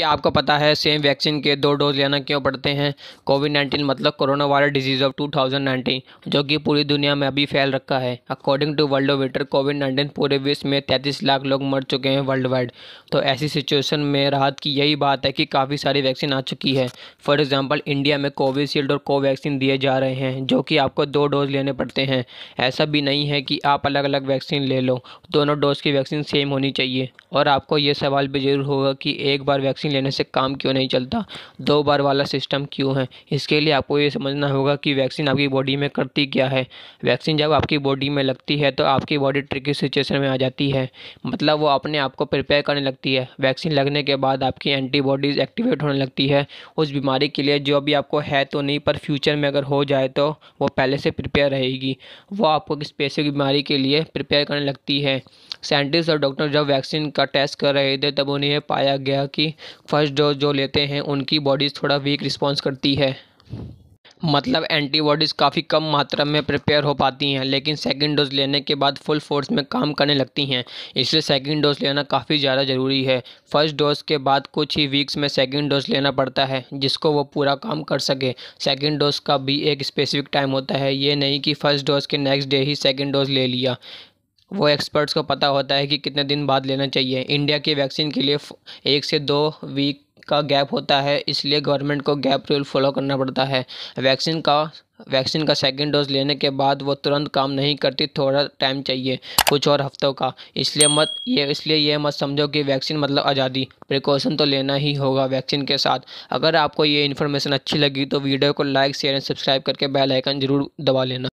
क्या आपको पता है सेम वैक्सीन के दो डोज लेना क्यों पड़ते हैं कोविड नाइन्टीन मतलब कोरोना वायरस डिजीज़ ऑफ 2019 जो कि पूरी दुनिया में अभी फैल रखा है according to world meter COVID nineteen पूरे विश्व में 33 लाख लोग मर चुके हैं वर्ल्ड वाइड तो ऐसी सिचुएशन में राहत की यही बात है कि काफ़ी सारी वैक्सीन आ चुकी है फॉर एग्ज़ाम्पल इंडिया में कोविशील्ड और कोवैक्सीन दिए जा रहे हैं जो कि आपको दो डोज लेने पड़ते हैं ऐसा भी नहीं है कि आप अलग अलग वैक्सीन ले लो दोनों डोज की वैक्सीन सेम होनी चाहिए और आपको ये सवाल भी ज़रूर होगा कि एक बार वैक्सीन वैक्सीन लेने से काम क्यों नहीं चलता दो बार वाला सिस्टम क्यों है इसके लिए आपको ये समझना होगा कि वैक्सीन आपकी बॉडी में करती क्या है वैक्सीन जब आपकी बॉडी में लगती है तो आपकी बॉडी ट्रिकी सिचुएशन में आ जाती है मतलब वो अपने आप को प्रिपेयर करने लगती है वैक्सीन लगने के बाद आपकी एंटीबॉडीज़ एक्टिवेट होने लगती है उस बीमारी के लिए जो भी आपको है तो नहीं पर फ्यूचर में अगर हो जाए तो वो पहले से प्रिपेयर रहेगी वो आपको किसी स्पेसिफिक बीमारी के लिए प्रिपेयर करने लगती है साइंटिस्ट और डॉक्टर जब वैक्सीन का टेस्ट कर रहे थे तब उन्हें पाया गया कि फर्स्ट डोज जो लेते हैं उनकी बॉडीज़ थोड़ा वीक रिस्पॉन्स करती है मतलब एंटीबॉडीज़ काफ़ी कम मात्रा में प्रिपेयर हो पाती हैं लेकिन सेकंड डोज लेने के बाद फुल फोर्स में काम करने लगती हैं इसलिए सेकंड डोज लेना काफ़ी ज़्यादा ज़रूरी है फर्स्ट डोज के बाद कुछ ही वीक्स में सेकंड डोज लेना पड़ता है जिसको वो पूरा काम कर सके सेकंड डोज का भी एक स्पेसिफिक टाइम होता है ये नहीं कि फ़र्स्ट डोज के नेक्स्ट डे ही सेकेंड डोज ले लिया वो एक्सपर्ट्स को पता होता है कि कितने दिन बाद लेना चाहिए इंडिया की वैक्सीन के लिए एक से दो वीक का गैप होता है इसलिए गवर्नमेंट को गैप रूल फॉलो करना पड़ता है वैक्सीन का वैक्सीन का सेकेंड डोज लेने के बाद वो तुरंत काम नहीं करती थोड़ा टाइम चाहिए कुछ और हफ्तों का इसलिए मत ये इसलिए ये मत समझो कि वैक्सीन मतलब आज़ादी प्रिकॉशन तो लेना ही होगा वैक्सीन के साथ अगर आपको ये इन्फॉर्मेशन अच्छी लगी तो वीडियो को लाइक शेयर एंड सब्सक्राइब करके बेल आइकन जरूर दबा लेना